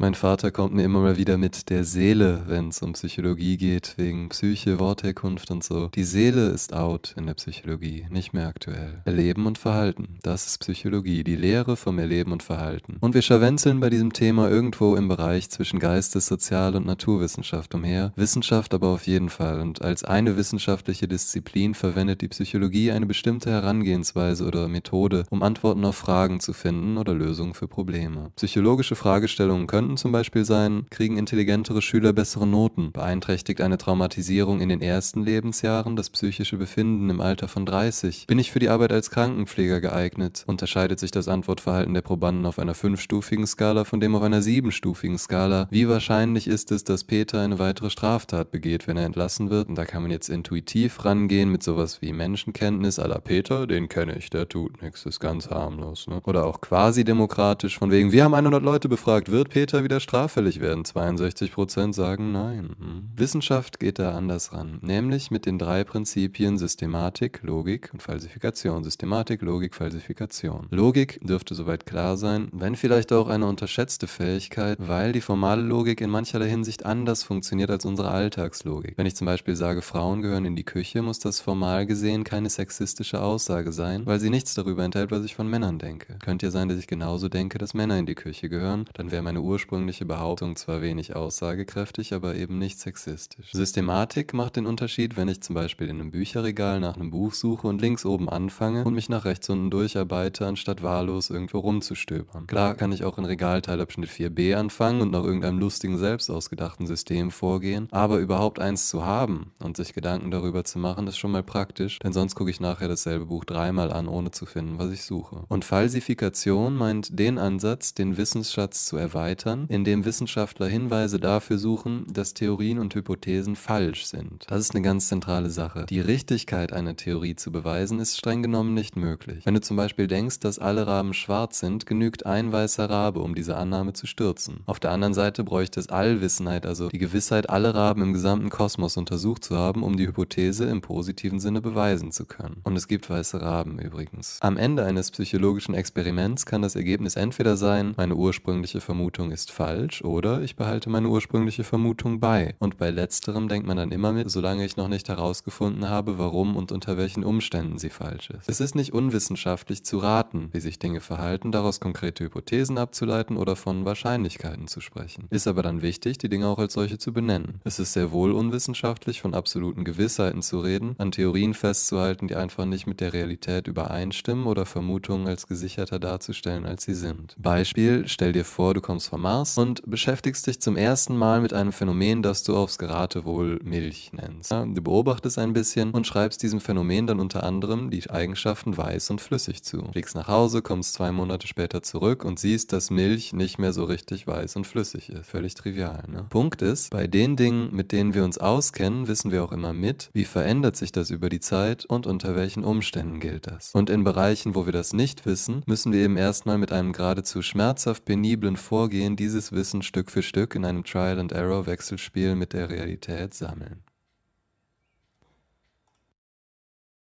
Mein Vater kommt mir immer mal wieder mit der Seele, wenn es um Psychologie geht, wegen Psyche, Wortherkunft und so. Die Seele ist out in der Psychologie, nicht mehr aktuell. Erleben und Verhalten, das ist Psychologie, die Lehre vom Erleben und Verhalten. Und wir scharwenzeln bei diesem Thema irgendwo im Bereich zwischen Geistes-, Sozial- und Naturwissenschaft umher, Wissenschaft aber auf jeden Fall. Und als eine wissenschaftliche Disziplin verwendet die Psychologie eine bestimmte Herangehensweise oder Methode, um Antworten auf Fragen zu finden oder Lösungen für Probleme. Psychologische Fragestellungen können könnten zum Beispiel sein, kriegen intelligentere Schüler bessere Noten, beeinträchtigt eine Traumatisierung in den ersten Lebensjahren das psychische Befinden im Alter von 30, bin ich für die Arbeit als Krankenpfleger geeignet, unterscheidet sich das Antwortverhalten der Probanden auf einer fünfstufigen Skala von dem auf einer siebenstufigen Skala, wie wahrscheinlich ist es, dass Peter eine weitere Straftat begeht, wenn er entlassen wird, und da kann man jetzt intuitiv rangehen mit sowas wie Menschenkenntnis à la Peter, den kenne ich, der tut nichts, ist ganz harmlos, ne? oder auch quasi demokratisch, von wegen, wir haben 100 Leute befragt, wird Peter Täter wieder straffällig werden. 62 sagen nein. Hm. Wissenschaft geht da anders ran, nämlich mit den drei Prinzipien Systematik, Logik und Falsifikation. Systematik, Logik, Falsifikation. Logik dürfte soweit klar sein, wenn vielleicht auch eine unterschätzte Fähigkeit, weil die formale Logik in mancherlei Hinsicht anders funktioniert als unsere Alltagslogik. Wenn ich zum Beispiel sage, Frauen gehören in die Küche, muss das formal gesehen keine sexistische Aussage sein, weil sie nichts darüber enthält, was ich von Männern denke. Könnte ja sein, dass ich genauso denke, dass Männer in die Küche gehören, dann wäre meine ursprüngliche ursprüngliche Behauptung zwar wenig aussagekräftig, aber eben nicht sexistisch. Systematik macht den Unterschied, wenn ich zum Beispiel in einem Bücherregal nach einem Buch suche und links oben anfange und mich nach rechts unten durcharbeite, anstatt wahllos irgendwo rumzustöbern. Klar kann ich auch in Regalteilabschnitt 4b anfangen und nach irgendeinem lustigen, selbst ausgedachten System vorgehen, aber überhaupt eins zu haben und sich Gedanken darüber zu machen, ist schon mal praktisch, denn sonst gucke ich nachher dasselbe Buch dreimal an, ohne zu finden, was ich suche. Und Falsifikation meint den Ansatz, den Wissensschatz zu erweitern, Pattern, in Wissenschaftler Hinweise dafür suchen, dass Theorien und Hypothesen falsch sind. Das ist eine ganz zentrale Sache. Die Richtigkeit einer Theorie zu beweisen, ist streng genommen nicht möglich. Wenn du zum Beispiel denkst, dass alle Raben schwarz sind, genügt ein weißer Rabe, um diese Annahme zu stürzen. Auf der anderen Seite bräuchte es Allwissenheit, also die Gewissheit, alle Raben im gesamten Kosmos untersucht zu haben, um die Hypothese im positiven Sinne beweisen zu können. Und es gibt weiße Raben übrigens. Am Ende eines psychologischen Experiments kann das Ergebnis entweder sein, meine ursprüngliche Vermutung ist ist falsch oder ich behalte meine ursprüngliche Vermutung bei. Und bei letzterem denkt man dann immer mit, solange ich noch nicht herausgefunden habe, warum und unter welchen Umständen sie falsch ist. Es ist nicht unwissenschaftlich zu raten, wie sich Dinge verhalten, daraus konkrete Hypothesen abzuleiten oder von Wahrscheinlichkeiten zu sprechen. Ist aber dann wichtig, die Dinge auch als solche zu benennen. Es ist sehr wohl unwissenschaftlich, von absoluten Gewissheiten zu reden, an Theorien festzuhalten, die einfach nicht mit der Realität übereinstimmen oder Vermutungen als gesicherter darzustellen, als sie sind. Beispiel, stell dir vor, du kommst vom Mars und beschäftigst dich zum ersten Mal mit einem Phänomen, das du aufs Geratewohl Milch nennst. Ja, du beobachtest ein bisschen und schreibst diesem Phänomen dann unter anderem die Eigenschaften weiß und flüssig zu. Fliegst nach Hause, kommst zwei Monate später zurück und siehst, dass Milch nicht mehr so richtig weiß und flüssig ist. Völlig trivial, ne? Punkt ist, bei den Dingen, mit denen wir uns auskennen, wissen wir auch immer mit, wie verändert sich das über die Zeit und unter welchen Umständen gilt das. Und in Bereichen, wo wir das nicht wissen, müssen wir eben erstmal mit einem geradezu schmerzhaft peniblen Vorgehen dieses Wissen Stück für Stück in einem Trial-and-Error-Wechselspiel mit der Realität sammeln.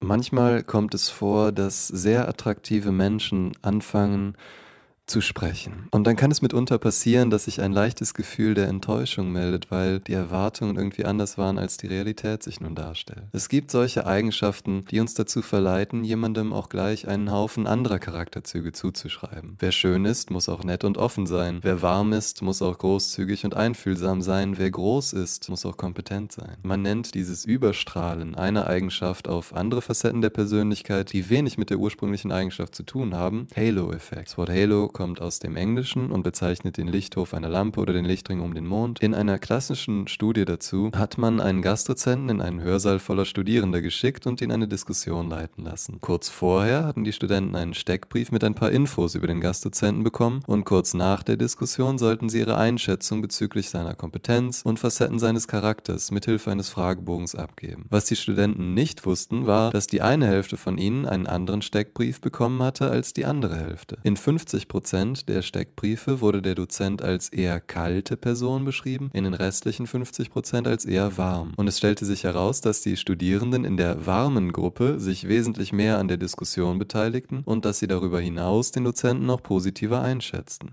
Manchmal kommt es vor, dass sehr attraktive Menschen anfangen, zu sprechen. Und dann kann es mitunter passieren, dass sich ein leichtes Gefühl der Enttäuschung meldet, weil die Erwartungen irgendwie anders waren, als die Realität sich nun darstellt. Es gibt solche Eigenschaften, die uns dazu verleiten, jemandem auch gleich einen Haufen anderer Charakterzüge zuzuschreiben. Wer schön ist, muss auch nett und offen sein. Wer warm ist, muss auch großzügig und einfühlsam sein. Wer groß ist, muss auch kompetent sein. Man nennt dieses Überstrahlen einer Eigenschaft auf andere Facetten der Persönlichkeit, die wenig mit der ursprünglichen Eigenschaft zu tun haben, Halo-Effekt. Das Wort Halo kommt aus dem Englischen und bezeichnet den Lichthof einer Lampe oder den Lichtring um den Mond. In einer klassischen Studie dazu hat man einen Gastdozenten in einen Hörsaal voller Studierender geschickt und ihn eine Diskussion leiten lassen. Kurz vorher hatten die Studenten einen Steckbrief mit ein paar Infos über den Gastdozenten bekommen und kurz nach der Diskussion sollten sie ihre Einschätzung bezüglich seiner Kompetenz und Facetten seines Charakters mithilfe eines Fragebogens abgeben. Was die Studenten nicht wussten, war, dass die eine Hälfte von ihnen einen anderen Steckbrief bekommen hatte als die andere Hälfte. In 50 Prozent der Steckbriefe wurde der Dozent als eher kalte Person beschrieben, in den restlichen 50 Prozent als eher warm. Und es stellte sich heraus, dass die Studierenden in der warmen Gruppe sich wesentlich mehr an der Diskussion beteiligten und dass sie darüber hinaus den Dozenten auch positiver einschätzten.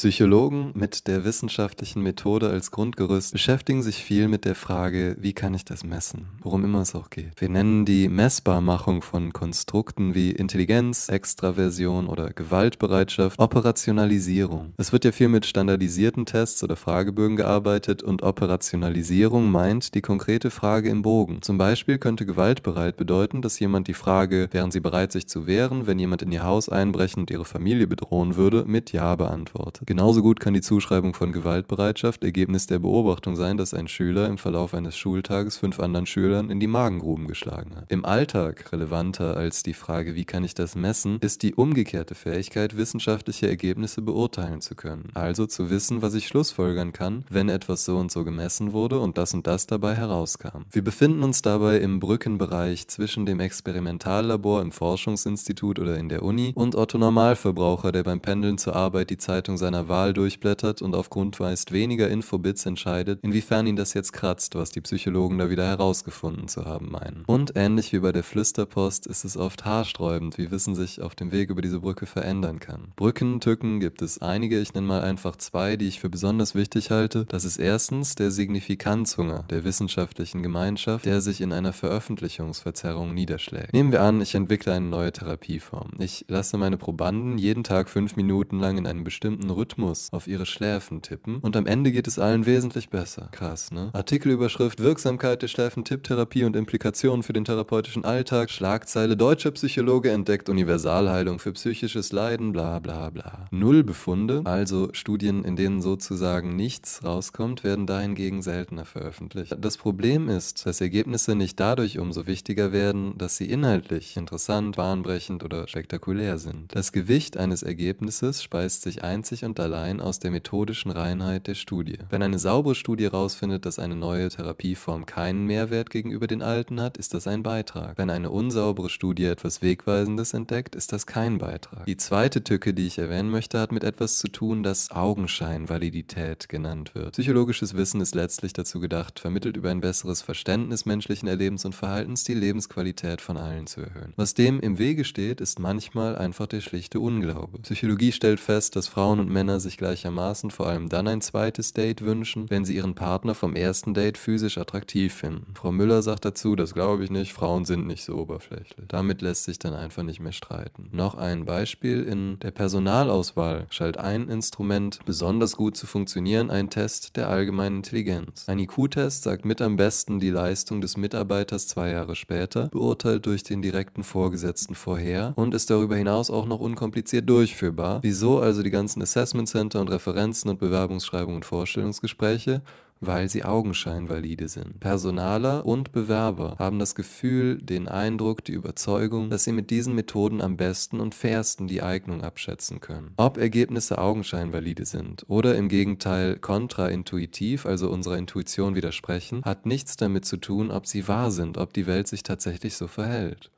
Psychologen mit der wissenschaftlichen Methode als Grundgerüst beschäftigen sich viel mit der Frage, wie kann ich das messen, worum immer es auch geht. Wir nennen die Messbarmachung von Konstrukten wie Intelligenz, Extraversion oder Gewaltbereitschaft Operationalisierung. Es wird ja viel mit standardisierten Tests oder Fragebögen gearbeitet und Operationalisierung meint die konkrete Frage im Bogen. Zum Beispiel könnte gewaltbereit bedeuten, dass jemand die Frage, wären Sie bereit, sich zu wehren, wenn jemand in Ihr Haus einbrechen und Ihre Familie bedrohen würde, mit Ja beantwortet. Genauso gut kann die Zuschreibung von Gewaltbereitschaft Ergebnis der Beobachtung sein, dass ein Schüler im Verlauf eines Schultages fünf anderen Schülern in die Magengruben geschlagen hat. Im Alltag relevanter als die Frage, wie kann ich das messen, ist die umgekehrte Fähigkeit, wissenschaftliche Ergebnisse beurteilen zu können. Also zu wissen, was ich schlussfolgern kann, wenn etwas so und so gemessen wurde und das und das dabei herauskam. Wir befinden uns dabei im Brückenbereich zwischen dem Experimentallabor im Forschungsinstitut oder in der Uni und Otto Normalverbraucher, der beim Pendeln zur Arbeit die Zeitung seiner seiner Wahl durchblättert und auf Grundweist weniger Infobits entscheidet, inwiefern ihn das jetzt kratzt, was die Psychologen da wieder herausgefunden zu haben meinen. Und ähnlich wie bei der Flüsterpost ist es oft haarsträubend, wie Wissen sich auf dem Weg über diese Brücke verändern kann. Brückentücken gibt es einige, ich nenne mal einfach zwei, die ich für besonders wichtig halte. Das ist erstens der Signifikanzhunger der wissenschaftlichen Gemeinschaft, der sich in einer Veröffentlichungsverzerrung niederschlägt. Nehmen wir an, ich entwickle eine neue Therapieform. Ich lasse meine Probanden jeden Tag fünf Minuten lang in einem bestimmten Rhythmus Rhythmus auf ihre Schläfen tippen und am Ende geht es allen wesentlich besser. Krass, ne? Artikelüberschrift Wirksamkeit der Schläfentipptherapie und Implikationen für den therapeutischen Alltag, Schlagzeile Deutscher Psychologe entdeckt Universalheilung für psychisches Leiden, bla bla bla. Null Befunde, also Studien, in denen sozusagen nichts rauskommt, werden dahingegen seltener veröffentlicht. Das Problem ist, dass Ergebnisse nicht dadurch umso wichtiger werden, dass sie inhaltlich interessant, bahnbrechend oder spektakulär sind. Das Gewicht eines Ergebnisses speist sich einzig und allein aus der methodischen Reinheit der Studie. Wenn eine saubere Studie herausfindet, dass eine neue Therapieform keinen Mehrwert gegenüber den alten hat, ist das ein Beitrag. Wenn eine unsaubere Studie etwas Wegweisendes entdeckt, ist das kein Beitrag. Die zweite Tücke, die ich erwähnen möchte, hat mit etwas zu tun, das Augenscheinvalidität genannt wird. Psychologisches Wissen ist letztlich dazu gedacht, vermittelt über ein besseres Verständnis menschlichen Erlebens und Verhaltens die Lebensqualität von allen zu erhöhen. Was dem im Wege steht, ist manchmal einfach der schlichte Unglaube. Psychologie stellt fest, dass Frauen und Männer Männer sich gleichermaßen vor allem dann ein zweites Date wünschen, wenn sie ihren Partner vom ersten Date physisch attraktiv finden. Frau Müller sagt dazu, das glaube ich nicht, Frauen sind nicht so oberflächlich. Damit lässt sich dann einfach nicht mehr streiten. Noch ein Beispiel in der Personalauswahl scheint ein Instrument besonders gut zu funktionieren, ein Test der allgemeinen Intelligenz. Ein IQ-Test sagt mit am besten die Leistung des Mitarbeiters zwei Jahre später, beurteilt durch den direkten Vorgesetzten vorher und ist darüber hinaus auch noch unkompliziert durchführbar. Wieso also die ganzen Assessments Assessment Center und Referenzen und Bewerbungsschreibungen und Vorstellungsgespräche, weil sie augenscheinvalide sind. Personaler und Bewerber haben das Gefühl, den Eindruck, die Überzeugung, dass sie mit diesen Methoden am besten und fairsten die Eignung abschätzen können. Ob Ergebnisse augenscheinvalide sind oder im Gegenteil kontraintuitiv, also unserer Intuition widersprechen, hat nichts damit zu tun, ob sie wahr sind, ob die Welt sich tatsächlich so verhält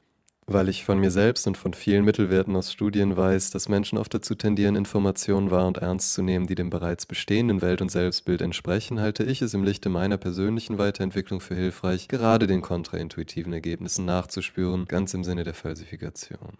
weil ich von mir selbst und von vielen Mittelwerten aus Studien weiß, dass Menschen oft dazu tendieren, Informationen wahr und ernst zu nehmen, die dem bereits bestehenden Welt- und Selbstbild entsprechen, halte ich es im Lichte meiner persönlichen Weiterentwicklung für hilfreich, gerade den kontraintuitiven Ergebnissen nachzuspüren, ganz im Sinne der Falsifikation.